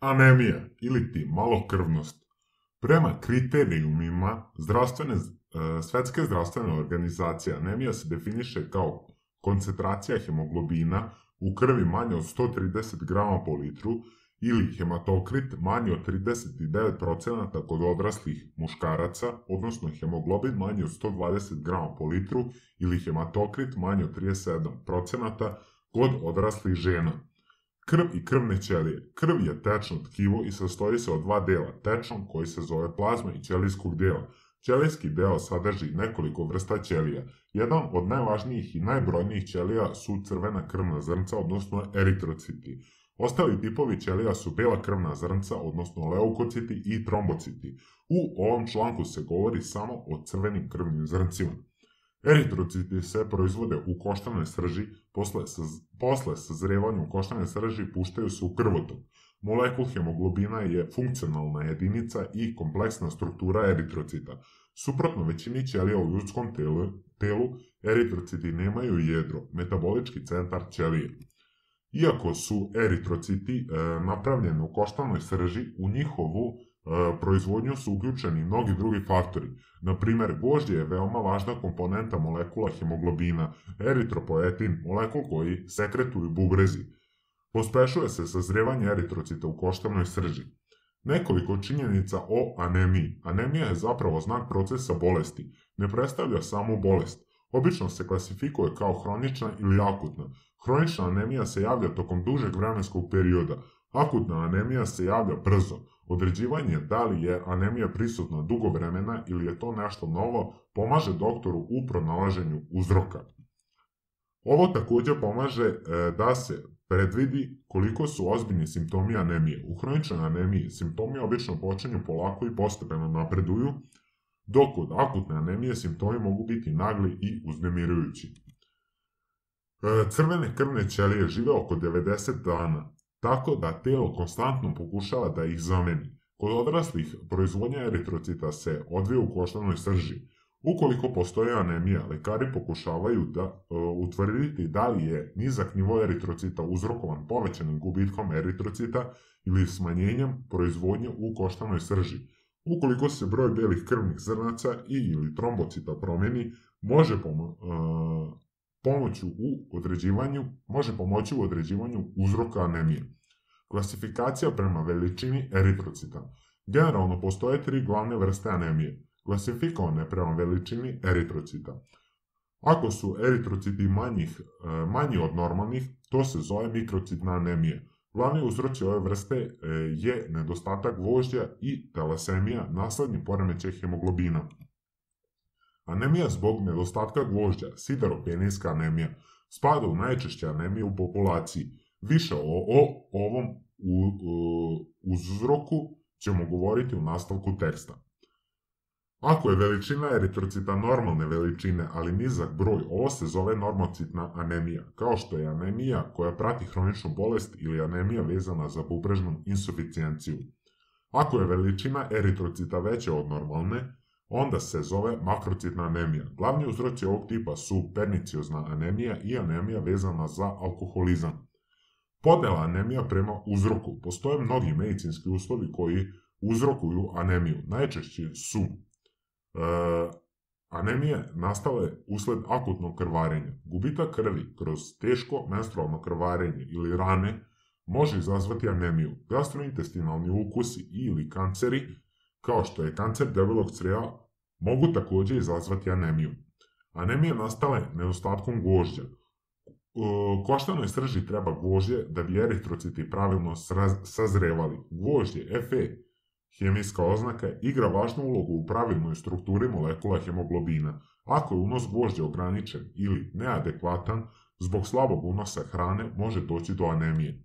anemija ili ti malokrvnost. Prema kriterijumima zdravstvene, e, Svetske zdravstvene organizacije anemija se definiše kao koncentracija hemoglobina u krvi manje od 130 g po litru ili hematokrit manji od 39% kod odraslih muškaraca, odnosno hemoglobin manji od 120 g po litru ili hematokrit manji od 37% kod odraslih žena. Krv i krvne ćelije. Krv je tečno tkivo i sastoji se od dva dela, tečnom koji se zove plazma i ćelijskog dela. Ćelijski deo sadrži nekoliko vrsta ćelija. Jedan od najvažnijih i najbrojnijih ćelija su crvena krvna zrnca, odnosno eritrociti. Ostali tipovi ćelija su bela krvna zrnca, odnosno leukociti i trombociti. U ovom članku se govori samo o crvenim krvnim zrncima. Eritrociti se proizvode u koštanoj srži, posle, sa, posle sazrevanja u koštanoj srži puštaju se u krvotok. Molekul hemoglobina je funkcionalna jedinica i kompleksna struktura eritrocita. Suprotno većini ćelija u ljudskom telu, telu, eritrociti nemaju jedro, metabolički centar ćelije. Iako su eritrociti e, napravljeni u koštanoj srži, u njihovu E, proizvodnju su uključeni mnogi drugi faktori. Na primer, gožđe je veoma važna komponenta molekula hemoglobina, eritropoetin, molekul koji sekretuju bubrezi. Pospešuje se sazrevanje eritrocita u koštavnoj srži. Nekoliko činjenica o anemiji. Anemija je zapravo znak procesa bolesti. Ne predstavlja samo bolest. Obično se klasifikuje kao hronična ili akutna. Hronična anemija se javlja tokom dužeg vremenskog perioda. Akutna anemija se javlja brzo. Određivanje da li je anemija prisutna dugo vremena ili je to nešto novo pomaže doktoru u pronalaženju uzroka. Ovo takođe pomaže e, da se predvidi koliko su ozbiljni simptomi anemije. U hroničnoj anemiji simptomi obično počinju polako i postepeno napreduju, dok kod akutne anemije simptomi mogu biti nagli i uznemirujući. E, crvene krvne ćelije žive oko 90 dana, tako da telo konstantno pokušava da ih zameni. Kod odraslih proizvodnja eritrocita se odvija u koštanoj srži. Ukoliko postoji anemija, lekari pokušavaju da e, utvrditi da li je nizak nivo eritrocita uzrokovan povećanim gubitkom eritrocita ili smanjenjem proizvodnje u koštanoj srži. Ukoliko se broj belih krvnih zrnaca i ili trombocita promeni, može pom e, pomoću u određivanju, može pomoći u određivanju uzroka anemije. Klasifikacija prema veličini eritrocita. Generalno postoje tri glavne vrste anemije, klasifikovane prema veličini eritrocita. Ako su eritrociti manjih, e, manji od normalnih, to se zove mikrocitna anemija. Glavni uzroci ove vrste e, je nedostatak vožđa i talasemija, naslednji poremećaj hemoglobina. Anemija zbog nedostatka gvožđa, sidaropenijska anemija, spada u najčešće anemije u populaciji. Više o, o ovom u, u, uzroku ćemo govoriti u nastavku teksta. Ako je veličina eritrocita normalne veličine, ali nizak broj, ovo se zove normocitna anemija, kao što je anemija koja prati hroničnu bolest ili anemija vezana za bubrežnu insuficijenciju. Ako je veličina eritrocita veća od normalne, onda se zove makrocitna anemija. Glavni uzroci ovog tipa su perniciozna anemija i anemija vezana za alkoholizam. Podela anemija prema uzroku. Postoje mnogi medicinski uslovi koji uzrokuju anemiju. Najčešći su e, anemije nastale usled akutnog krvarenja. Gubita krvi kroz teško menstrualno krvarenje ili rane može izazvati anemiju. Gastrointestinalni ukusi ili kanceri kao što je kancer debelog creva, mogu takođe izazvati anemiju. Anemije nastale nedostatkom gvožđa. E, koštanoj srži treba gvožđe da bi eritrociti pravilno sazrevali. Gvožđe, FE, hemijska oznaka, igra važnu ulogu u pravilnoj strukturi molekula hemoglobina. Ako je unos gvožđa ograničen ili neadekvatan, zbog slabog unosa hrane može doći do anemije.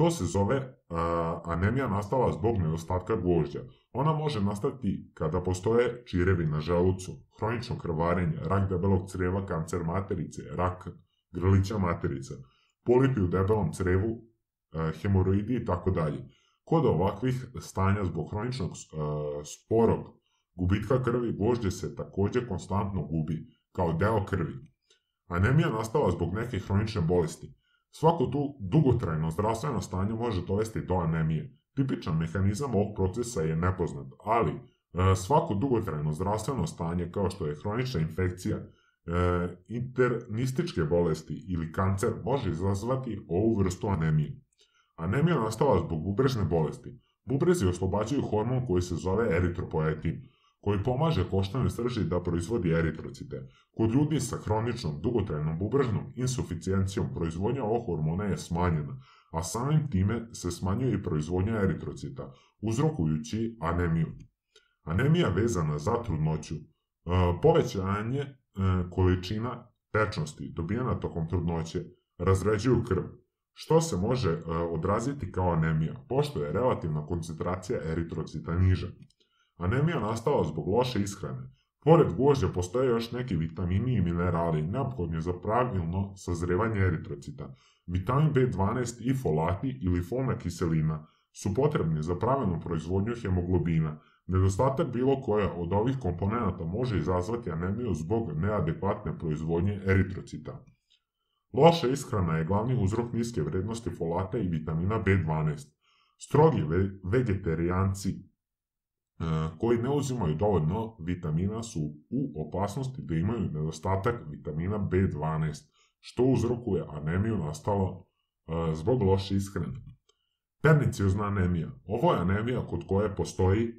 To se zove a, anemija nastala zbog nedostatka gvožđa. Ona može nastati kada postoje čirevi na želucu, hronično krvarenje, rak debelog creva, kancer materice, rak grlića materice, polipi u debelom crevu, e, hemoroidi i tako dalje. Kod ovakvih stanja zbog hroničnog e, sporog gubitka krvi gvožđe se takođe konstantno gubi kao deo krvi. Anemija nastala zbog neke hronične bolesti. Svako tu dugotrajno zdravstveno stanje može dovesti do anemije. Tipičan mehanizam ovog procesa je nepoznat, ali e, svako dugotrajno zdravstveno stanje kao što je hronična infekcija, e, internističke bolesti ili kancer može izazvati ovu vrstu anemije. Anemija nastala zbog bubrežne bolesti. Bubrezi oslobađaju hormon koji se zove eritropoetin, koji pomaže koštanoj srži da proizvodi eritrocite. Kod ljudi sa hroničnom, dugotrajnom bubrežnom insuficijencijom proizvodnja ovog hormona je smanjena, a samim time se smanjuje i proizvodnja eritrocita, uzrokujući anemiju. Anemija vezana za trudnoću, e, povećanje e, količina tečnosti dobijena tokom trudnoće, razređuju krv, što se može e, odraziti kao anemija, pošto je relativna koncentracija eritrocita niža. Anemija nastala zbog loše ishrane. Pored gvožđa postoje još neki vitamini i minerali neophodni za pravilno sazrevanje eritrocita. Vitamin B12 i folati ili folna kiselina su potrebni za pravilnu proizvodnju hemoglobina. Nedostatak bilo koja od ovih komponenta može izazvati anemiju zbog neadekvatne proizvodnje eritrocita. Loša ishrana je glavni uzrok niske vrednosti folata i vitamina B12. Strogi vegetarijanci E, koji ne uzimaju dovoljno vitamina su u opasnosti da imaju nedostatak vitamina B12, što uzrokuje anemiju nastala e, zbog loše ishrane. Perniciozna anemija. Ovo je anemija kod koje postoji e,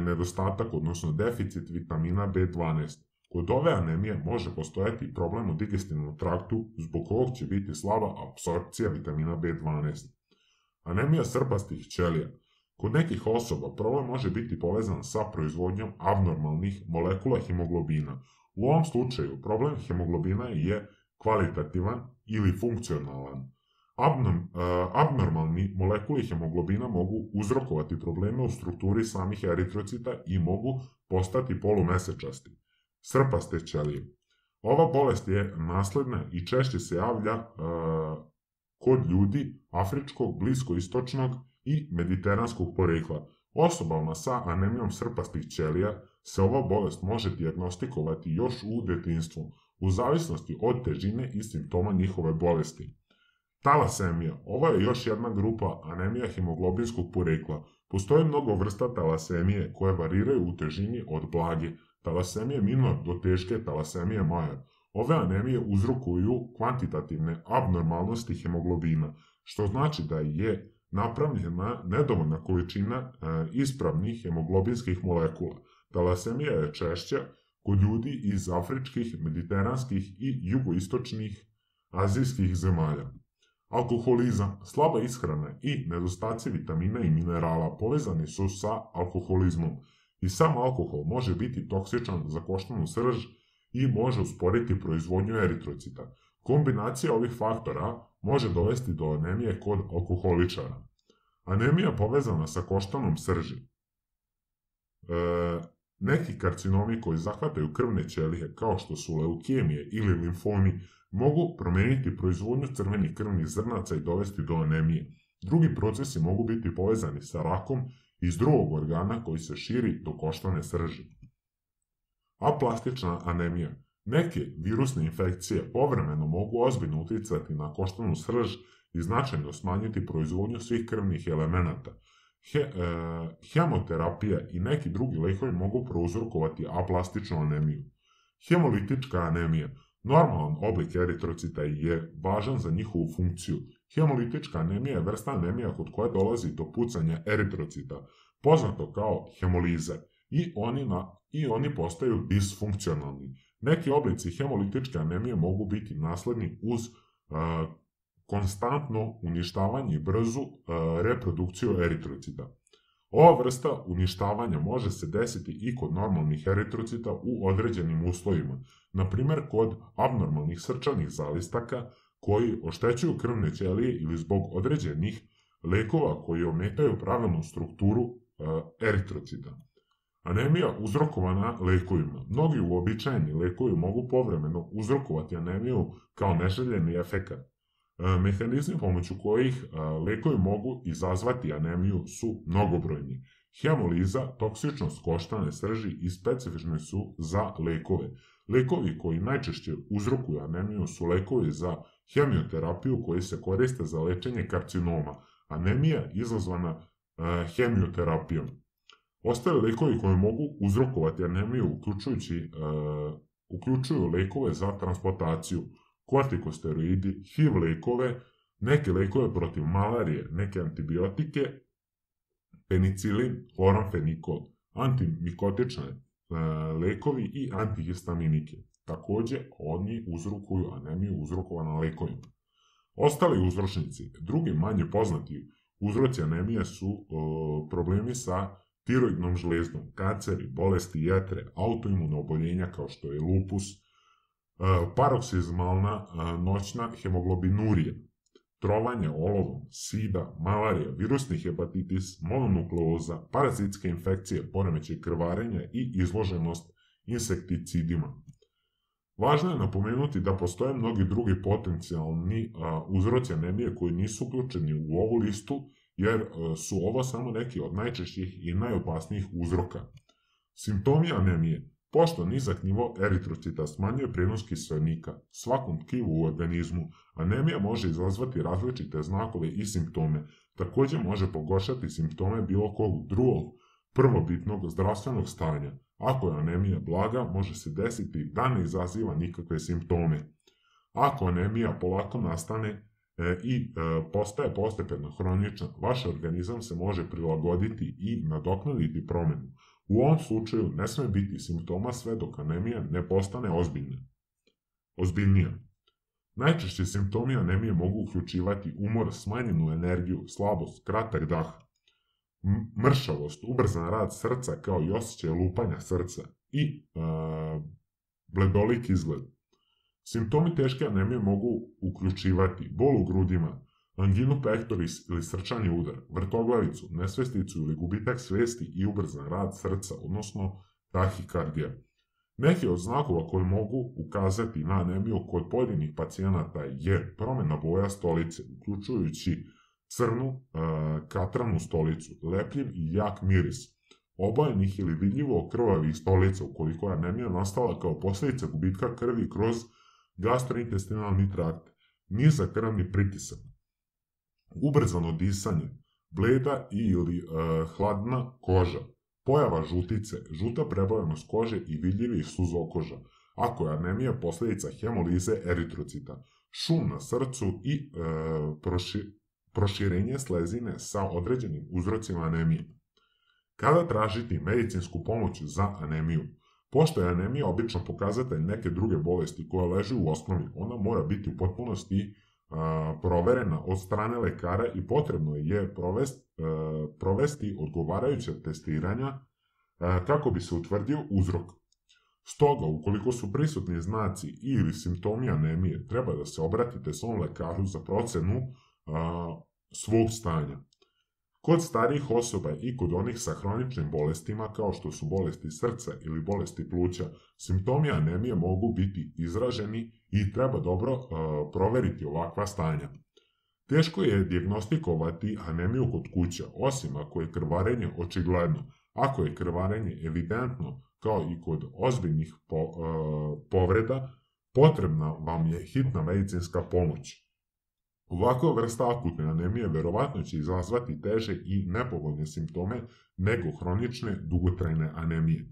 nedostatak, odnosno deficit vitamina B12. Kod ove anemije može postojati problem u digestivnom traktu zbog kog će biti slaba apsorpcija vitamina B12. Anemija srpastih ćelija – Kod nekih osoba problem može biti povezan sa proizvodnjom abnormalnih molekula hemoglobina. U ovom slučaju problem hemoglobina je kvalitativan ili funkcionalan. Abnorm, e, abnormalni molekuli hemoglobina mogu uzrokovati probleme u strukturi samih eritrocita i mogu postati polumesečasti. Srpaste ćelije. Ova bolest je nasledna i češće se javlja e, kod ljudi afričkog, bliskoistočnog i mediteranskog porekla. Osobama sa anemijom srpastih ćelija se ova bolest može dijagnostikovati još u detinstvu, u zavisnosti od težine i simptoma njihove bolesti. Talasemija. Ovo je još jedna grupa anemija hemoglobinskog porekla. Postoji mnogo vrsta talasemije koje variraju u težini od blage, talasemije minor do teške talasemije major. Ove anemije uzrokuju kvantitativne abnormalnosti hemoglobina, što znači da je napravljena nedovoljna količina e, ispravnih hemoglobinskih molekula. Talasemija je češća kod ljudi iz afričkih, mediteranskih i jugoistočnih azijskih zemalja. Alkoholizam, slaba ishrana i nedostaci vitamina i minerala povezani su sa alkoholizmom i sam alkohol može biti toksičan za koštanu srž i može usporiti proizvodnju eritrocita. Kombinacija ovih faktora može dovesti do anemije kod alkoholičara. Anemija povezana sa koštanom srži. E, neki karcinomi koji zahvataju krvne ćelije kao što su leukemije ili limfomi mogu promeniti proizvodnju crvenih krvnih zrnaca i dovesti do anemije. Drugi procesi mogu biti povezani sa rakom iz drugog organa koji se širi do koštane srži. Aplastična anemija Neke virusne infekcije povremeno mogu ozbiljno uticati na koštanu srž i značajno smanjiti proizvodnju svih krvnih elemenata. He, e, hemoterapija i neki drugi lekovi mogu prouzrokovati aplastičnu anemiju. Hemolitička anemija Normalan oblik eritrocita je važan za njihovu funkciju. Hemolitička anemija je vrsta anemija kod koje dolazi do pucanja eritrocita, poznato kao hemoliza, i oni, na, i oni postaju disfunkcionalni. Neki oblici hemolitičke anemije mogu biti nasledni uz a, konstantno uništavanje i brzu a, reprodukciju eritrocita. Ova vrsta uništavanja može se desiti i kod normalnih eritrocita u određenim uslovima, na primjer kod abnormalnih srčanih zalistaka koji oštećuju krvne ćelije ili zbog određenih lekova koji ometaju pravilnu strukturu eritrocita. Anemija uzrokovana lekovima. Mnogi uobičajeni lekovi mogu povremeno uzrokovati anemiju kao neželjeni efekat. E, mehanizmi pomoću kojih e, lekovi mogu izazvati anemiju su mnogobrojni. Hemoliza, toksičnost koštane srži i specifični su za lekove. Lekovi koji najčešće uzrokuju anemiju su lekovi za hemioterapiju koji se koriste za lečenje karcinoma. Anemija izazvana e, hemioterapijom. Ostali lekovi koji mogu uzrokovati anemiju uključujući, uh, uključuju lekove za transportaciju, kortikosteroidi, HIV lekove, neke lekove protiv malarije, neke antibiotike, penicilin, horamfenikol, antimikotične uh, lekovi i antihistaminike. Takođe, oni uzrokuju anemiju uzrokovana lekovima. Ostali uzročnici, drugi manje poznati uzroci anemije su uh, problemi sa tiroidnom žlezdom, kanceri, bolesti jetre, autoimuna oboljenja kao što je lupus, e, paroksizmalna e, noćna hemoglobinurija, trovanje olovom, sida, malarija, virusni hepatitis, mononukleoza, parazitske infekcije, poremeće krvarenja i izloženost insekticidima. Važno je napomenuti da postoje mnogi drugi potencijalni e, uzroci anemije koji nisu uključeni u ovu listu jer e, su ovo samo neki od najčešćih i najopasnijih uzroka. Simptomi anemije Pošto nizak nivo eritrocita smanjuje prijenos kiselnika svakom tkivu u organizmu, anemija može izazvati različite znakove i simptome. Takođe može pogoršati simptome bilo kog drugog prvobitnog zdravstvenog stanja. Ako je anemija blaga, može se desiti da ne izaziva nikakve simptome. Ako anemija polako nastane, e, i e, postaje postepeno hroničan, vaš organizam se može prilagoditi i nadoknaditi promenu. U ovom slučaju ne sme biti simptoma sve dok anemija ne postane ozbiljna. Ozbiljnija. Najčešće simptomi anemije mogu uključivati umor, smanjenu energiju, slabost, kratak dah, mršavost, ubrzan rad srca kao i osjećaj lupanja srca i e, bledoliki izgled. Simptomi teške anemije mogu uključivati bol u grudima, anginu pectoris ili srčani udar, vrtoglavicu, nesvesticu ili gubitak svesti i ubrzan rad srca, odnosno tahikardija. Neki od znakova koji mogu ukazati na anemiju kod pojedinih pacijenata je promena boja stolice, uključujući crnu, katranu stolicu, lepljiv i jak miris, obojenih ili vidljivo krvavih stolica ukoliko je anemija nastala kao posledica gubitka krvi kroz gastrointestinalni trakt, nizak krvni pritisak, ubrzano disanje, bleda i ili e, hladna koža, pojava žutice, žuta prebojanost kože i vidljivi suzokoža, ako je anemija posljedica hemolize eritrocita, šum na srcu i e, proši, proširenje slezine sa određenim uzrocima anemije. Kada tražiti medicinsku pomoć za anemiju? Postoje anemija obično pokazatelj neke druge bolesti koja leži u osnovi. Ona mora biti u potpunosti a, proverena od strane lekara i potrebno je provest, a, e, provesti odgovarajuća testiranja a, e, kako bi se utvrdio uzrok. Stoga, ukoliko su prisutni znaci ili simptomi anemije, treba da se obratite svom lekaru za procenu svog stanja. Kod starih osoba i kod onih sa hroničnim bolestima kao što su bolesti srca ili bolesti pluća, simptomi anemije mogu biti izraženi i treba dobro e, proveriti ovakva stanja. Teško je dijagnostikovati anemiju kod kuća, osim ako je krvarenje očigledno, ako je krvarenje evidentno kao i kod ozbiljnih po, e, povreda, potrebna vam je hitna medicinska pomoć. Ovakva vrsta akutne anemije verovatno će izazvati teže i nepovoljne simptome nego hronične dugotrajne anemije.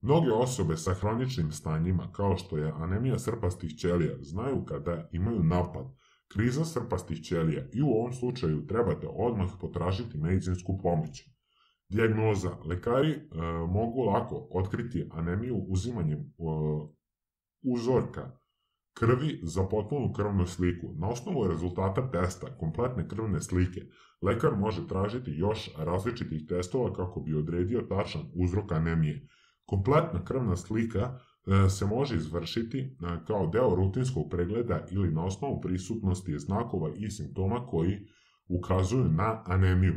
Mnoge osobe sa hroničnim stanjima, kao što je anemija srpastih ćelija, znaju kada imaju napad, kriza srpastih ćelija i u ovom slučaju trebate odmah potražiti medicinsku pomoć. Dijagnoza. Lekari e, mogu lako otkriti anemiju uzimanjem e, uzorka krvi za potpunu krvnu sliku. Na osnovu rezultata testa, kompletne krvne slike, lekar može tražiti još različitih testova kako bi odredio tačan uzrok anemije. Kompletna krvna slika e, se može izvršiti e, kao deo rutinskog pregleda ili na osnovu prisutnosti znakova i simptoma koji ukazuju na anemiju.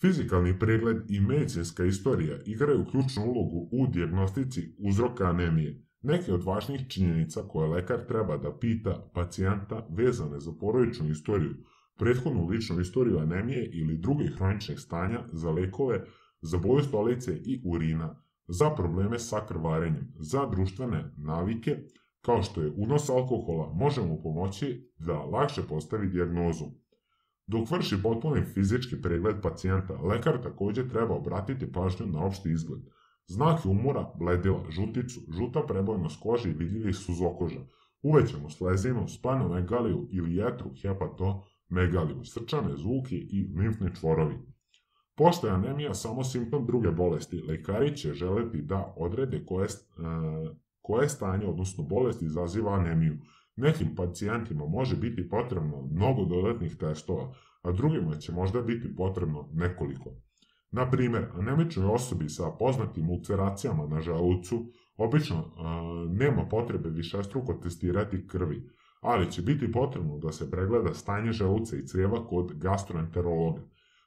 Fizikalni pregled i medicinska istorija igraju ključnu ulogu u dijagnostici uzroka anemije. Neke od važnijih činjenica koje lekar treba da pita pacijenta vezane za porodičnu istoriju, prethodnu ličnu istoriju anemije ili drugih hroničnih stanja za lekove, za boju stolice i urina, za probleme sa krvarenjem, za društvene navike, kao što je unos alkohola, možemo pomoći da lakše postavi dijagnozu. Dok vrši potpuni fizički pregled pacijenta, lekar takođe treba obratiti pažnju na opšti izgled – Znaki umora, bledila, žuticu, žuta prebojnost kože i vidljivi suzokoža, uvećanu slezinu, spanomegaliju ili jetru, hepatomegaliju, srčane zvuke i limfni čvorovi. Pošto anemija samo simptom druge bolesti, lekari će želeti da odrede koje, e, koje stanje, odnosno bolest, izaziva anemiju. Nekim pacijentima može biti potrebno mnogo dodatnih testova, a drugima će možda biti potrebno nekoliko. Na primer, anemičnoj osobi sa poznatim ulceracijama na želucu obično a, nema potrebe višestruko testirati krvi, ali će biti potrebno da se pregleda stanje želuca i crijeva kod gastroenterologa.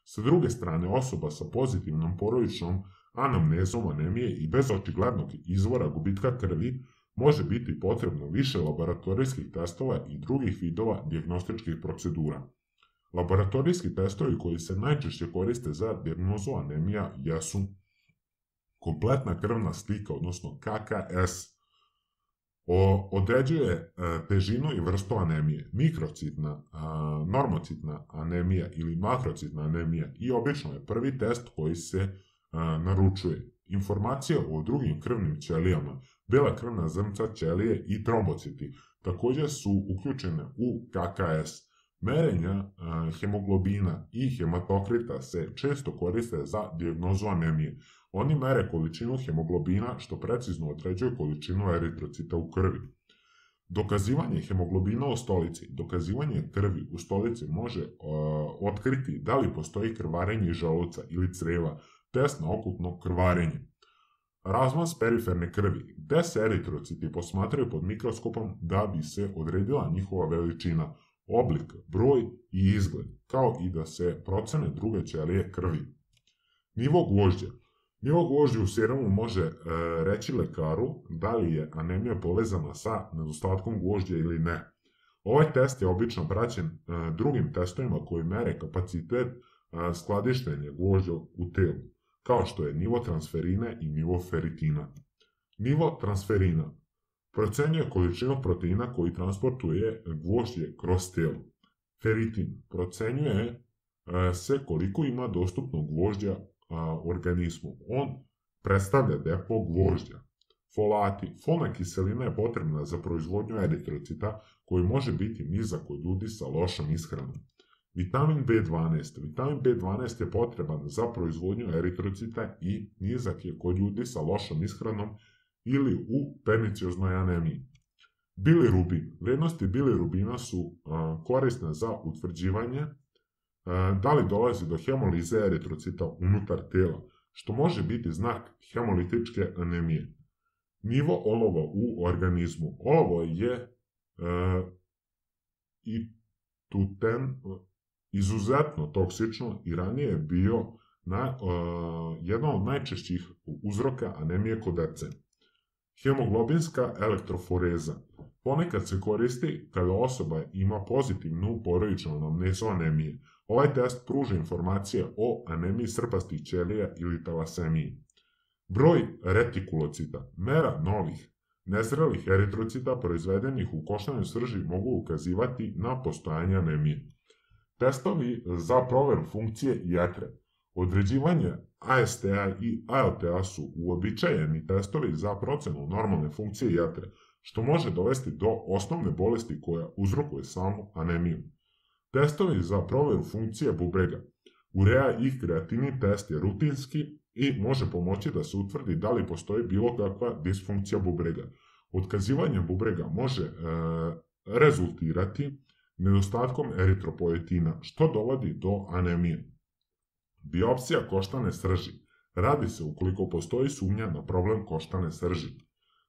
Sa druge strane, osoba sa pozitivnom porodičnom anamnezom anemije i bez očiglednog izvora gubitka krvi može biti potrebno više laboratorijskih testova i drugih vidova dijagnostičkih procedura. Laboratorijski testovi koji se najčešće koriste za dijagnozu anemija jesu kompletna krvna slika, odnosno KKS, o, određuje e, težinu i vrstu anemije. Mikrocitna, a, normocitna anemija ili makrocitna anemija i obično je prvi test koji se a, naručuje. Informacije o drugim krvnim ćelijama, bela krvna zrnca ćelije i trombociti takođe su uključene u KKS. Merenja e, hemoglobina i hematokrita se često koriste za dijagnozu anemije. Oni mere količinu hemoglobina što precizno određuje količinu eritrocita u krvi. Dokazivanje hemoglobina u stolici, dokazivanje krvi u stolici može e, otkriti da li postoji krvarenje želuca ili creva, test na okupno krvarenje. Razmaz periferne krvi, gde se eritrociti posmatraju pod mikroskopom da bi se odredila njihova veličina – oblik, broj i izgled, kao i da se procene druge ćelije krvi. Nivo gvožđa. Nivo gvožđa u serumu može e, reći lekaru da li je anemija povezana sa nedostatkom gvožđa ili ne. Ovaj test je obično praćen e, drugim testovima koji mere kapacitet e, skladištenja gvožđa u telu, kao što je nivo transferine i nivo feritina. Nivo transferina Procenjuje količinu proteina koji transportuje gvožđe kroz telo. Feritin procenjuje se koliko ima dostupnog gvožđa organizmu. On predstavlja depo gvožđa. Folati. Folna kiselina je potrebna za proizvodnju eritrocita koji može biti nizak kod ljudi sa lošom ishranom. Vitamin B12. Vitamin B12 je potreban za proizvodnju eritrocita i nizak je kod ljudi sa lošom ishranom ili u pernicioznoj anemiji. Bilirubin. Vrednosti bilirubina su a, korisne za utvrđivanje da li dolazi do hemolize eritrocita unutar tela, što može biti znak hemolitičke anemije. Nivo olova u organizmu. Olovo je a, i tuten izuzetno toksično i ranije je bio na, jedan od najčešćih uzroka anemije kod dece. Hemoglobinska elektroforeza ponekad se koristi kada osoba ima pozitivnu porodičnu anamnezu anemije. Ovaj test pruža informacije o anemiji srpastih ćelija ili talasemiji. Broj retikulocita, mera novih, nezrelih eritrocita proizvedenih u košnanoj srži mogu ukazivati na postojanje anemije. Testovi za proveru funkcije jetre, određivanje ASTA i ALTA su uobičajeni testovi za procenu normalne funkcije jetre, što može dovesti do osnovne bolesti koja uzrokuje samo anemiju. Testovi za proveru funkcije bubrega. Urea i kreatini test je rutinski i može pomoći da se utvrdi da li postoji bilo kakva disfunkcija bubrega. Otkazivanje bubrega može e, rezultirati nedostatkom eritropoetina, što dovodi do anemije. Biopsija koštane srži. Radi se ukoliko postoji sumnja na problem koštane srži.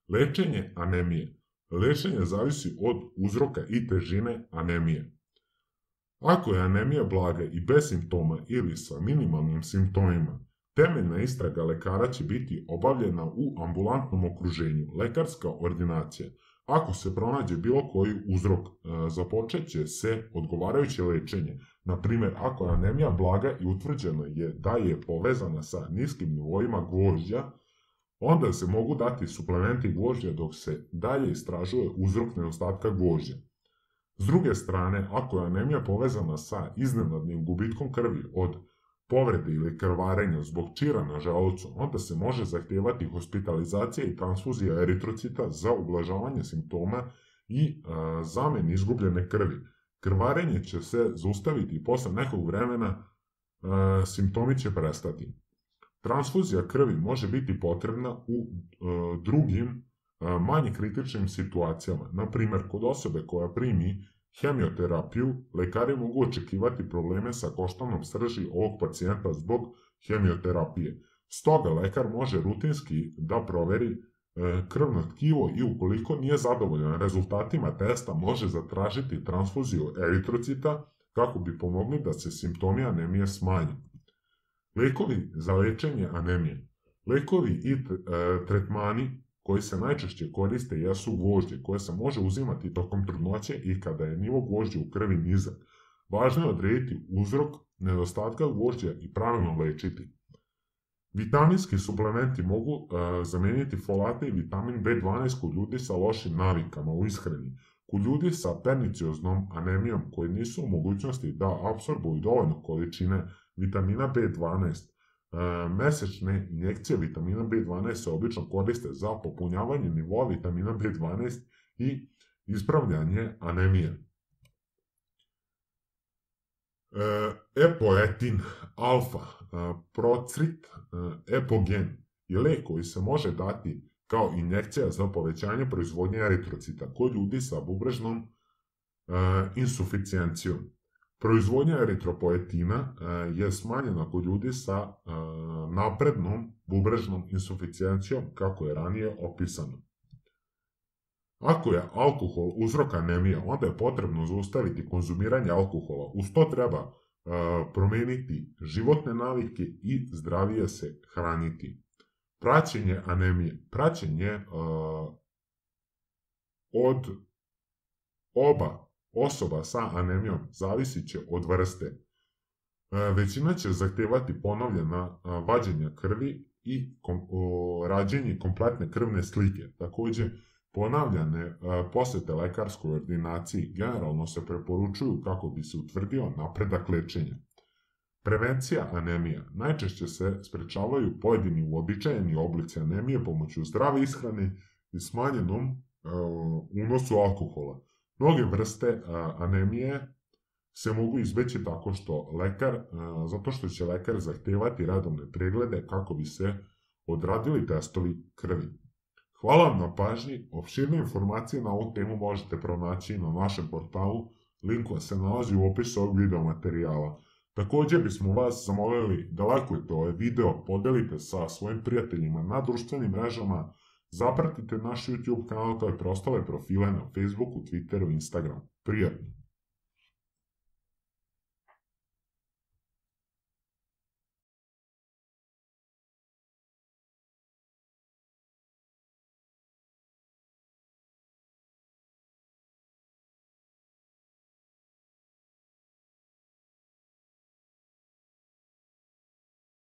Lečenje anemije. Lečenje zavisi od uzroka i težine anemije. Ako je anemija blaga i bez simptoma ili sa minimalnim simptomima, temeljna istraga lekara će biti obavljena u ambulantnom okruženju, lekarska ordinacija. Ako se pronađe bilo koji uzrok, e, započeće se odgovarajuće lečenje, Na primjer, ako je anemija blaga i utvrđeno je da je povezana sa niskim nivoima gvožđa, onda se mogu dati suplementi gvožđa dok se dalje istražuje uzrok nedostatka gvožđa. S druge strane, ako je anemija povezana sa iznenadnim gubitkom krvi od povrede ili krvarenja zbog čira na želucu, onda se može zahtijevati hospitalizacija i transfuzija eritrocita za ublažavanje simptoma i a, zamen izgubljene krvi. Krvarenje će se zustaviti i posle nekog vremena e, simptomi će prestati. Transfuzija krvi može biti potrebna u e, drugim e, manje kritičnim situacijama. Na primer, kod osobe koja primi hemioterapiju, lekari mogu očekivati probleme sa koštanom srži ovog pacijenta zbog hemioterapije. Stoga lekar može rutinski da proveri E, krvno tkivo i ukoliko nije zadovoljan rezultatima testa može zatražiti transfuziju eritrocita kako bi pomogli da se simptomi anemije smanje. Lekovi za lečenje anemije Lekovi i e, tretmani koji se najčešće koriste jesu gvožđe koje se može uzimati tokom trudnoće i kada je nivo gvožđa u krvi nizak. Važno je odrediti uzrok nedostatka gvožđa i pravilno lečiti. Vitaminski suplementi mogu e, zamijeniti folate i vitamin B12 kod ljudi sa lošim navikama u ishrani. Kod ljudi sa pernicioznom anemijom koji nisu u mogućnosti da apsorbuju dovoljno količine vitamina B12, e, mesečne injekcije vitamina B12 se obično koriste za popunjavanje nivoa vitamina B12 i ispravljanje anemije. E, epoetin alfa e, procrit e, epogen je lek koji se može dati kao injekcija za povećanje proizvodnje eritrocita kod ljudi sa bubrežnom insuficijencijom. Proizvodnja eritropoetina je smanjena kod ljudi sa naprednom bubrežnom insuficijencijom kako je ranije opisano. Ako je alkohol uzrok anemije, onda je potrebno zaustaviti konzumiranje alkohola. Uz to treba uh, e, promijeniti životne navike i zdravije se hraniti. Praćenje anemije. Praćenje uh, od oba osoba sa anemijom zavisit će od vrste. E, većina će zahtevati ponovljena vađenja krvi i kom, o, rađenje kompletne krvne slike. Također, Ponavljane e, posete lekarskoj ordinaciji generalno se preporučuju kako bi se utvrdio napredak lečenja. Prevencija anemija. Najčešće se sprečavaju pojedini uobičajeni oblici anemije pomoću zdrave ishrane i smanjenom e, unosu alkohola. Mnoge vrste e, anemije se mogu izbeći tako što lekar, zato što će lekar zahtevati redovne preglede kako bi se odradili testovi krvi. Hvala vam na pažnji, opširne informacije na ovu temu možete pronaći na našem portalu, link koja se nalazi u opisu ovog video materijala. Takođe bismo vas zamolili da lajkujete ovaj video, podelite sa svojim prijateljima na društvenim mrežama, zapratite naš YouTube kanal kao i preostale profile na Facebooku, Twitteru i Instagramu. Prijatno!